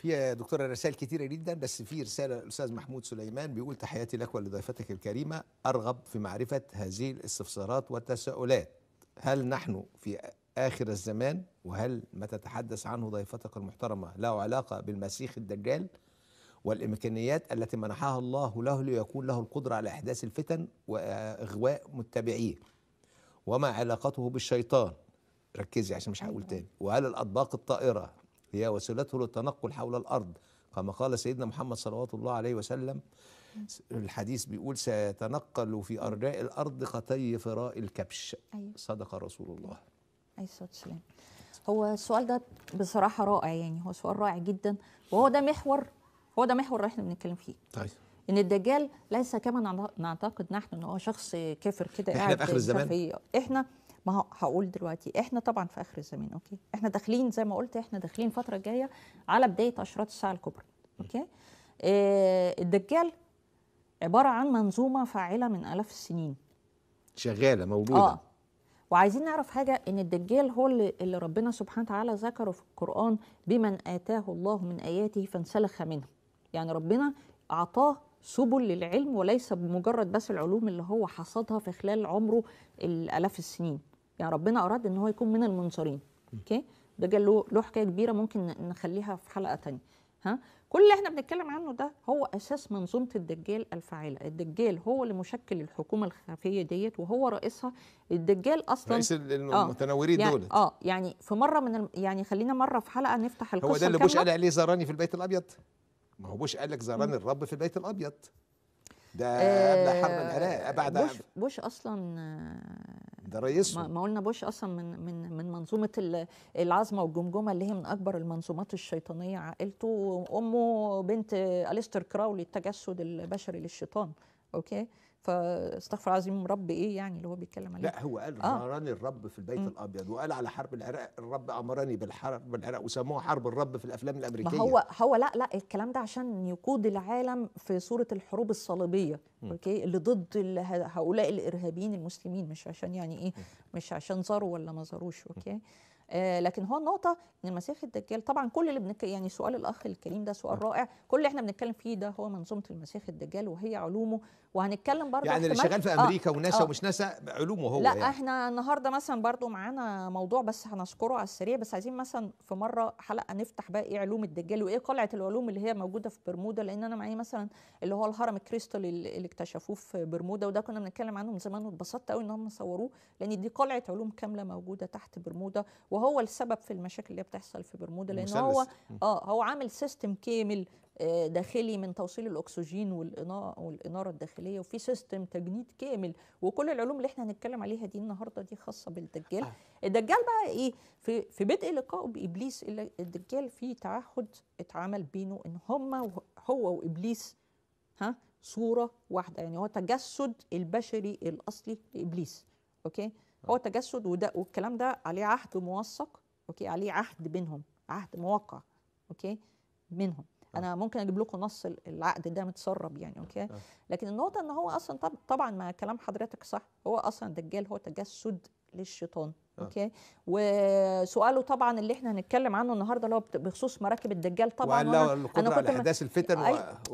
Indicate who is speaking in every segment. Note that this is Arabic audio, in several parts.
Speaker 1: في يا دكتوره رسائل كتيره جدا بس في رساله الاستاذ محمود سليمان بيقول تحياتي لك ولضيفتك الكريمه ارغب في معرفه هذه الاستفسارات والتساؤلات هل نحن في اخر الزمان وهل ما تتحدث عنه ضيفتك المحترمه له علاقه بالمسيح الدجال والامكانيات التي منحها الله له ليكون له القدره على احداث الفتن واغواء متبعيه وما علاقته بالشيطان ركزي عشان مش هقول أيوة. تاني وهل الاطباق الطائره هي وسيلته للتنقل حول الأرض كما قال سيدنا محمد صلوات الله عليه وسلم الحديث بيقول سيتنقل في أرجاء الأرض قطي فراء الكبش أيوة. صدق رسول الله عليه الصلاة والسلام هو السؤال ده بصراحة رائع يعني هو سؤال رائع جدا وهو ده محور هو ده محور اللي احنا بنتكلم فيه طيب ان الدجال ليس كما نعتقد نحن ان هو شخص كافر كده احنا في اخر الزمان احنا ما هو هقول دلوقتي احنا طبعا في اخر الزمان اوكي احنا داخلين زي ما قلت احنا داخلين فتره جايه على بدايه اشراط الساعه الكبرى اوكي آه الدجال عباره عن منظومه فاعله من الاف السنين شغاله موجوده اه وعايزين نعرف حاجه ان الدجال هو اللي ربنا سبحانه وتعالى ذكره في القران بمن اتاه الله من اياته فانسلخ منها يعني ربنا اعطاه سبل للعلم وليس بمجرد بس العلوم اللي هو حصدها في خلال عمره الالاف السنين يعني ربنا أراد إن هو يكون من المنصرين أوكي ده جا له له حكاية كبيرة ممكن نخليها في حلقة تانية ها كل اللي احنا بنتكلم عنه ده هو اساس منظومه الدجال الفاعله الدجال هو اللي مشكل الحكومه الخفيه ديت وهو رئيسها الدجال اصلا رئيس آه، المتنورين آه يعني دول اه يعني في مره من الم... يعني خلينا مره في حلقه نفتح القصه هو ده اللي بوش قال عليه زراني في البيت الابيض ما هو بوش قال لك زراني الرب في البيت الابيض ده آه، قبل حرب العراق بعد بوش, بوش اصلا ده رئيسهم ما قلنا بوش اصلا من من من منظومه العظمه والجمجمه اللي هي من اكبر المنظومات الشيطانيه عائلته وامه بنت اليستر كراولي التجسد البشري للشيطان اوكي فاستغفر العظيم رب ايه يعني اللي هو بيتكلم عليه لا هو قال آه. امرني الرب في البيت م. الابيض وقال على حرب العراق الرب امرني بالحرب بالعراق وسموها حرب الرب في الافلام الامريكيه ما هو هو لا لا الكلام ده عشان يقود العالم في صوره الحروب الصليبيه اوكي اللي ضد هؤلاء الارهابيين المسلمين مش عشان يعني ايه مش عشان زاروا ولا ما زاروش اوكي م. آه، لكن هو النقطه ان المسيح الدجال طبعا كل اللي بنك يعني سؤال الاخ الكريم ده سؤال رائع كل اللي احنا بنتكلم فيه ده هو منظومه المسيح الدجال وهي علومه وهنتكلم برضه يعني اللي شغال في آه، امريكا آه وناسا آه ومش ناسا علومه هو لا يعني. احنا النهارده مثلا برضه معانا موضوع بس هنذكره على السريع بس عايزين مثلا في مره حلقه نفتح بقى ايه علوم الدجال وايه قلعه العلوم اللي هي موجوده في برمودا لان انا معايا مثلا اللي هو الهرم الكريستال اللي اكتشفوه في برمودا وده كنا بنتكلم عنه من زمان واتبسطت قوي ان هم صوروه لان دي قلعه علوم كامله موجوده تحت برمودا وهو السبب في المشاكل اللي بتحصل في برمودا لان هو اه هو عامل سيستم كامل آه، داخلي من توصيل الاكسجين والاناره والاناره الداخليه وفي سيستم تجنيد كامل وكل العلوم اللي احنا هنتكلم عليها دي النهارده دي خاصه بالدجال آه. الدجال بقى ايه في في بدء لقائه بابليس الدجال في تعهد اتعمل بينه ان هما هو وابليس ها صوره واحده يعني هو تجسد البشري الاصلي لابليس اوكي هو التجسد وده والكلام ده عليه عهد موثق اوكي عليه عهد بينهم عهد موقع اوكي منهم آه. انا ممكن اجيب لكم نص العقد ده متسرب يعني اوكي آه. لكن النقطه ان هو اصلا طب طبعا ما كلام حضرتك صح هو اصلا الدجال هو تجسد للشيطان آه. اوكي وسؤاله طبعا اللي احنا هنتكلم عنه النهارده اللي هو بخصوص مراكب الدجال طبعا وعلى انا كنت احداث الفتن و...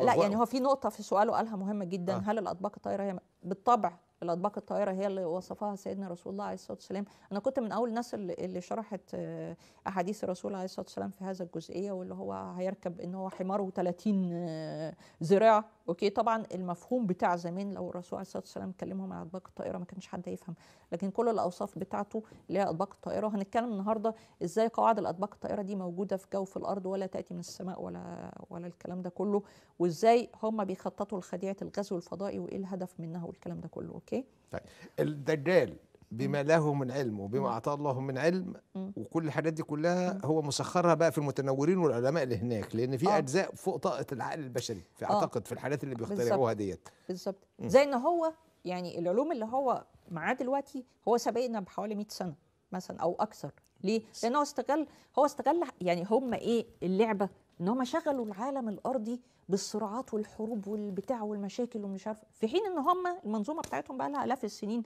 Speaker 1: لا يعني هو في نقطه في سؤاله قالها مهمه جدا آه. هل الاطباق الطايره هي بالطبع الاطباق الطائره هي اللي وصفها سيدنا رسول الله عليه الصلاه والسلام انا كنت من اول الناس اللي شرحت آه، احاديث الرسول عليه الصلاه والسلام في هذا الجزئيه واللي هو هيركب ان هو حماره آه، 30 ذراع اوكي طبعا المفهوم بتاع زمان لو الرسول عليه الصلاه والسلام كلمهم عن اطباق الطائره ما كانش حد يفهم لكن كل الاوصاف بتاعته اللي هي اطباق الطائره وهنتكلم النهارده ازاي قواعد الاطباق الطائره دي موجوده في جوف الارض ولا تاتي من السماء ولا ولا الكلام ده كله وازاي هم بيخططوا لخديعه الغزو الفضائي وايه الهدف منها والكلام ده كله اوكي طيب الدجال بما له من علم وبما اعطاه الله من علم وكل الحاجات دي كلها هو مسخرها بقى في المتنورين والعلماء اللي هناك لان في آه. اجزاء فوق طاقه العقل البشري في آه. اعتقد في الحاجات اللي بيخترعوها ديت بالظبط زي ان هو يعني العلوم اللي هو معاه دلوقتي هو سابقنا بحوالي 100 سنه مثلا او اكثر ليه؟ لان هو استغل هو استغل يعني هم ايه اللعبه ان هم شغلوا العالم الارضي بالصراعات والحروب والبتاع والمشاكل ومش عارفه في حين ان هم المنظومه بتاعتهم بقى لها الاف السنين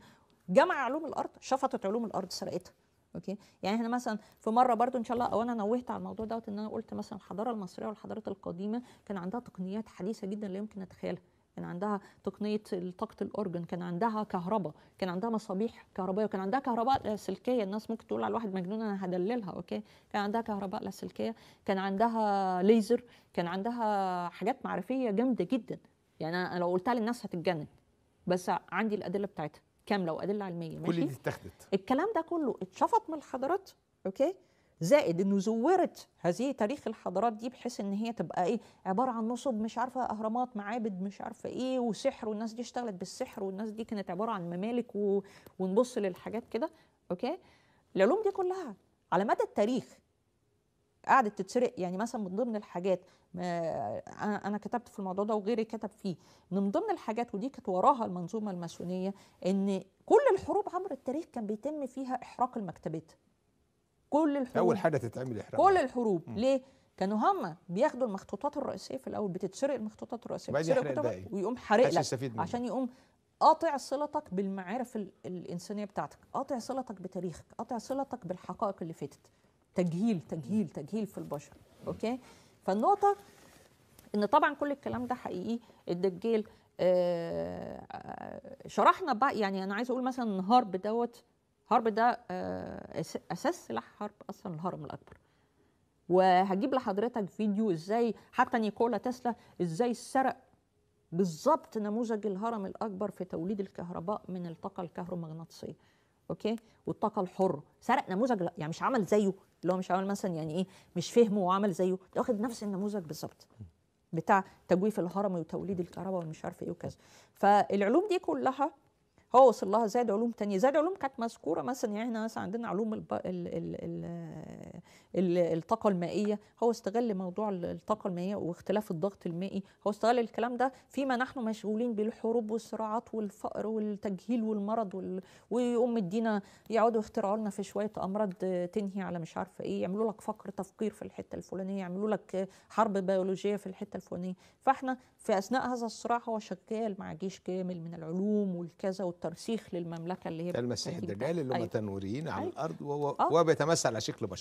Speaker 1: جمع علوم الارض شفطت علوم الارض سرقتها اوكي يعني احنا مثلا في مره برضو ان شاء الله او انا نوهت على الموضوع دوت ان انا قلت مثلا الحضاره المصريه والحضارات القديمه كان عندها تقنيات حديثه جدا لا يمكن نتخيلها كان عندها تقنيه طاقه الاورجن كان عندها كهرباء كان عندها مصابيح كهربائيه وكان عندها كهرباء لاسلكيه الناس ممكن تقول على الواحد مجنون انا هدللها اوكي كان عندها كهرباء لاسلكيه كان عندها ليزر كان عندها حاجات معرفيه جامده جدا يعني انا لو قلتها للناس هتتجنن بس عندي الادله بتاعتها كامله وادله علميه ماشي كل دي اتاخدت الكلام ده كله اتشفط من الحضارات اوكي زائد انه زورت هذه تاريخ الحضارات دي بحيث ان هي تبقى ايه عباره عن نصب مش عارفه اهرامات معابد مش عارفه ايه وسحر والناس دي اشتغلت بالسحر والناس دي كانت عباره عن ممالك و... ونبص للحاجات كده اوكي العلوم دي كلها على مدى التاريخ قعدت تتسرق يعني مثلا من ضمن الحاجات انا انا كتبت في الموضوع ده وغيري كتب فيه ان من ضمن الحاجات ودي كانت وراها المنظومه الماسونيه ان كل الحروب عبر التاريخ كان بيتم فيها احراق المكتبات كل الحروب اول حاجه تتعمل احرام كل الحروب م. ليه كانوا هم بياخدوا المخطوطات الرئيسيه في الاول بتتسرق المخطوطات الرئيسيه بتتسرق كتب ويقوم حارق لك عشان يقوم قاطع صلتك بالمعارف الانسانيه بتاعتك قاطع صلتك بتاريخك قاطع صلتك بالحقائق اللي فاتت تجهيل تجهيل تجهيل في البشر اوكي فالنقطه ان طبعا كل الكلام ده حقيقي الدجال آه، آه، شرحنا بقى يعني انا عايز اقول مثلا النهار بدوت حرب ده آه، اساس سلاح حرب اصلا الهرم الاكبر وهجيب لحضرتك فيديو ازاي حتى نيكولا تسلا ازاي سرق بالظبط نموذج الهرم الاكبر في توليد الكهرباء من الطاقه الكهرومغناطيسيه اوكي والطاقه الحره سرق نموذج يعني مش عمل زيه اللي هو مش عمل مثلا يعني ايه مش فهمه وعمل زيه ده واخد نفس النموذج بالظبط بتاع تجويف الهرم وتوليد الكهرباء ومش عارف ايه وكذا فالعلوم دي كلها هو وصل لها زاد علوم تانية زاد علوم كانت مذكورة مثلا يعني احنا مثلا عندنا علوم الب... ال... ال... ال... ال... الطاقة المائية هو استغل موضوع الطاقة المائية واختلاف الضغط المائي هو استغل الكلام ده فيما نحن مشغولين بالحروب والصراعات والفقر والتجهيل والمرض وال... ويقوم مدينا يقعدوا يخترعوا لنا في شوية أمراض تنهي على مش عارفة إيه يعملوا لك فقر تفقير في الحتة الفلانية يعملوا لك حرب بيولوجية في الحتة الفلانية فاحنا في أثناء هذا الصراع هو شغال مع جيش كامل من العلوم والكذا الترسيخ للمملكه اللي هي المسيح الدجال اللي هم أيوة. تنوريين على أيوة. الارض آه. وهو بيتمثل على شكل بشر